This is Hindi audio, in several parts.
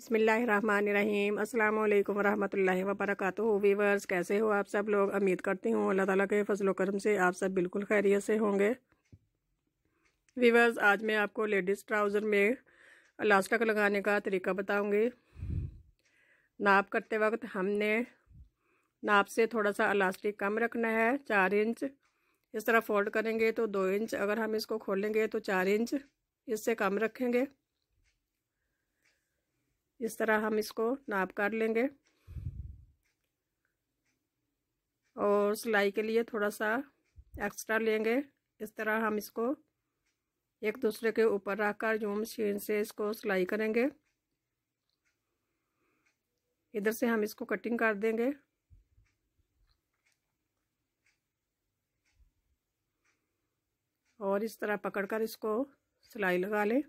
बसमीम अल्लाम वरहमल वबरक वीवर्स कैसे हो आप सब लोग उम्मीद करती हूँ अल्लाह ताला के फजल करम से आप सब बिल्कुल खैरियत से होंगे वीवर्स आज मैं आपको लेडीज़ ट्राउज़र में लास्टक लगाने का तरीका बताऊँगी नाप करते वक्त हमने नाप से थोड़ा सा अलास्टिक कम रखना है चार इंच इस तरह फोल्ड करेंगे तो दो इंच अगर हम इसको खोलेंगे तो चार इंच इससे कम रखेंगे इस तरह हम इसको नाप कर लेंगे और सिलाई के लिए थोड़ा सा एक्स्ट्रा लेंगे इस तरह हम इसको एक दूसरे के ऊपर रखकर जो मशीन से इसको सिलाई करेंगे इधर से हम इसको कटिंग कर देंगे और इस तरह पकड़कर इसको सिलाई लगा लें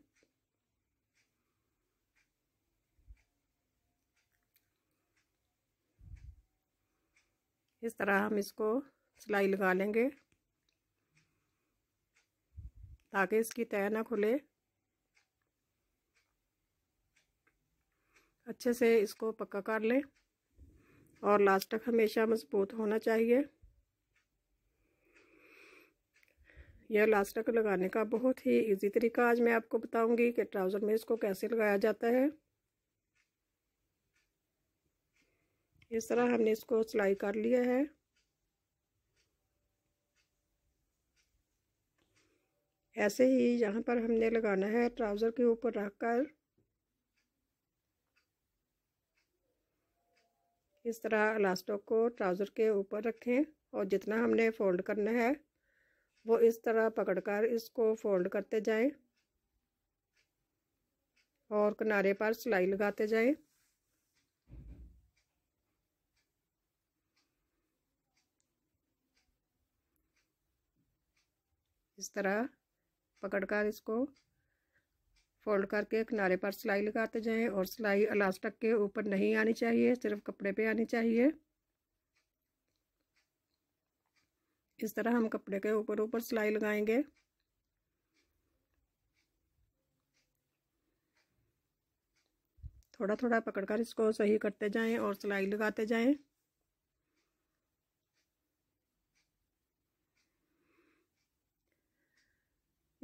इस तरह हम इसको सिलाई लगा लेंगे ताकि इसकी तय ना खुले अच्छे से इसको पक्का कर लें और लास्ट तक हमेशा मज़बूत होना चाहिए यह लास्ट तक लगाने का बहुत ही इजी तरीका आज मैं आपको बताऊंगी कि ट्राउज़र में इसको कैसे लगाया जाता है इस तरह हमने इसको सिलाई कर लिया है ऐसे ही यहाँ पर हमने लगाना है ट्राउज़र के ऊपर रख कर इस तरह इलास्टो को ट्राउज़र के ऊपर रखें और जितना हमने फोल्ड करना है वो इस तरह पकड़कर इसको फोल्ड करते जाएं और किनारे पर सिलाई लगाते जाएं इस तरह पकड़कर इसको फोल्ड करके किनारे पर सिलाई लगाते जाएं और सिलाई अलास्टक के ऊपर नहीं आनी चाहिए सिर्फ कपड़े पे आनी चाहिए इस तरह हम कपड़े के ऊपर ऊपर सिलाई लगाएंगे थोड़ा थोड़ा पकड़कर इसको सही करते जाएं और सिलाई लगाते जाएं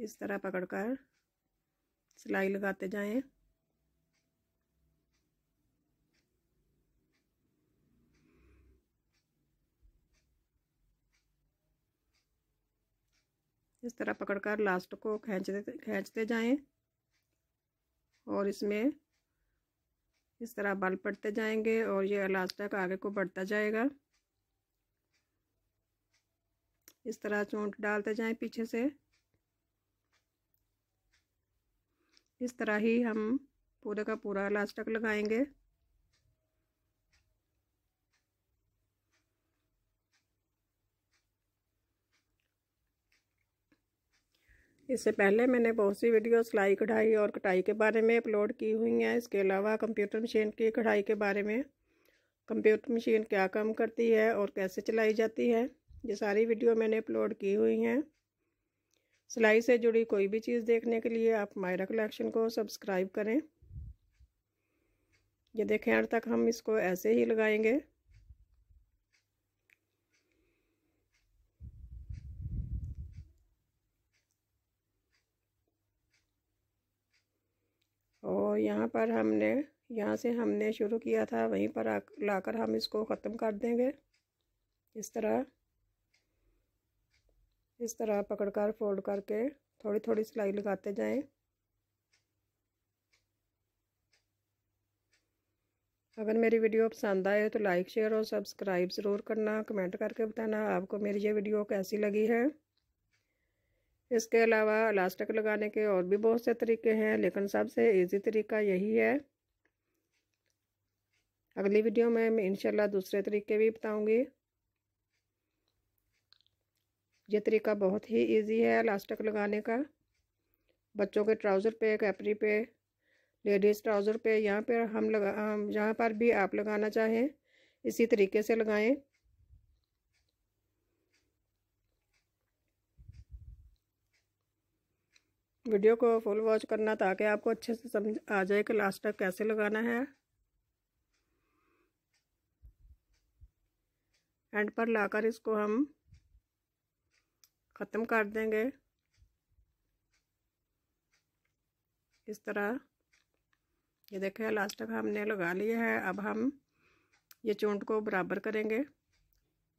इस तरह पकड़कर सिलाई लगाते जाएं इस तरह पकड़कर लास्ट को खींचते खींचते जाएं और इसमें इस तरह बल पड़ते जाएंगे और ये इलास्टिक आगे को बढ़ता जाएगा इस तरह चोट डालते जाएं पीछे से इस तरह ही हम पूरे का पूरा इलास्टिक लगाएंगे इससे पहले मैंने बहुत सी वीडियो सिलाई कढ़ाई और कटाई के बारे में अपलोड की हुई हैं इसके अलावा कंप्यूटर मशीन की कढ़ाई के बारे में कंप्यूटर मशीन क्या काम करती है और कैसे चलाई जाती है ये सारी वीडियो मैंने अपलोड की हुई हैं सिलाई से जुड़ी कोई भी चीज़ देखने के लिए आप मायरा कलेक्शन को सब्सक्राइब करें ये देखें अंत तक हम इसको ऐसे ही लगाएंगे और यहाँ पर हमने यहाँ से हमने शुरू किया था वहीं पर लाकर हम इसको ख़त्म कर देंगे इस तरह इस तरह पकड़कर फोल्ड करके थोड़ी थोड़ी सिलाई लगाते जाएं अगर मेरी वीडियो पसंद आए तो लाइक शेयर और सब्सक्राइब ज़रूर करना कमेंट करके बताना आपको मेरी ये वीडियो कैसी लगी है इसके अलावा इलास्टिक लगाने के और भी बहुत से तरीके हैं लेकिन सबसे इजी तरीका यही है अगली वीडियो में मैं इंशाल्लाह दूसरे तरीके भी बताऊंगी ये तरीका बहुत ही इजी है इलास्टिक लगाने का बच्चों के ट्राउज़र पे कैपरी पे लेडीज़ ट्राउज़र पे यहाँ पर हम लगा यहाँ पर भी आप लगाना चाहें इसी तरीके से लगाएं वीडियो को फुल वॉच करना ताकि आपको अच्छे से समझ आ जाए कि लास्ट तक कैसे लगाना है एंड पर लाकर इसको हम ख़त्म कर देंगे इस तरह ये देखें लास्ट तक हमने लगा लिया है अब हम ये चूंट को बराबर करेंगे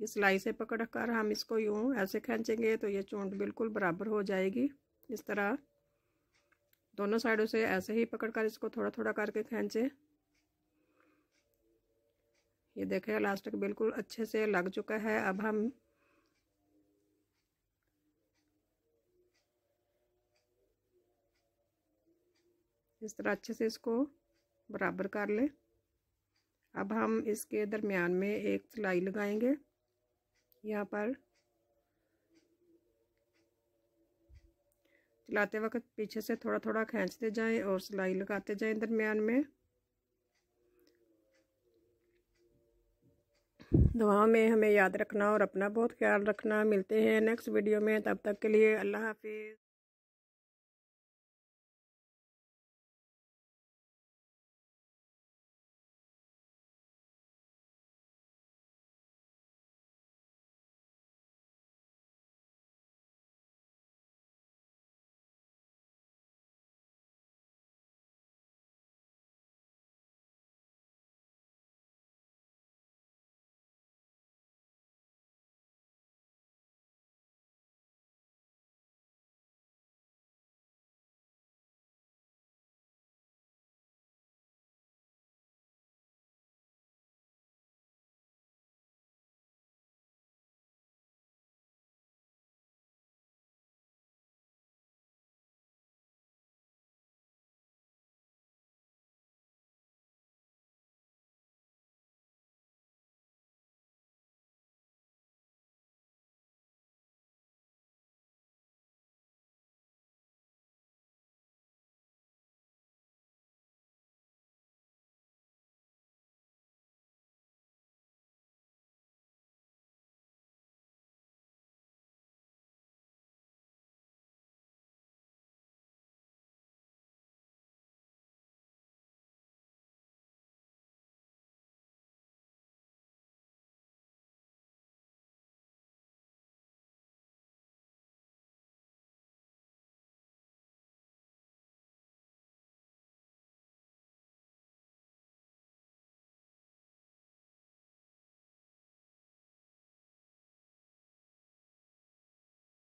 ये सिलाई से पकड़ कर हम इसको यूँ ऐसे खींचेंगे तो ये चूंट बिल्कुल बराबर हो जाएगी इस तरह दोनों साइडों से ऐसे ही पकड़ कर इसको थोड़ा थोड़ा करके खींचे ये देखें लास्ट तक बिल्कुल अच्छे से लग चुका है अब हम इस तरह अच्छे से इसको बराबर कर लें अब हम इसके दरमियान में एक सिलाई लगाएंगे यहाँ पर चलाते वक्त पीछे से थोड़ा थोड़ा खींचते जाएं और सिलाई लगाते जाएं दरमियान में दुआओं में हमें याद रखना और अपना बहुत ख्याल रखना मिलते हैं नेक्स्ट वीडियो में तब तक के लिए अल्लाह हाफिज़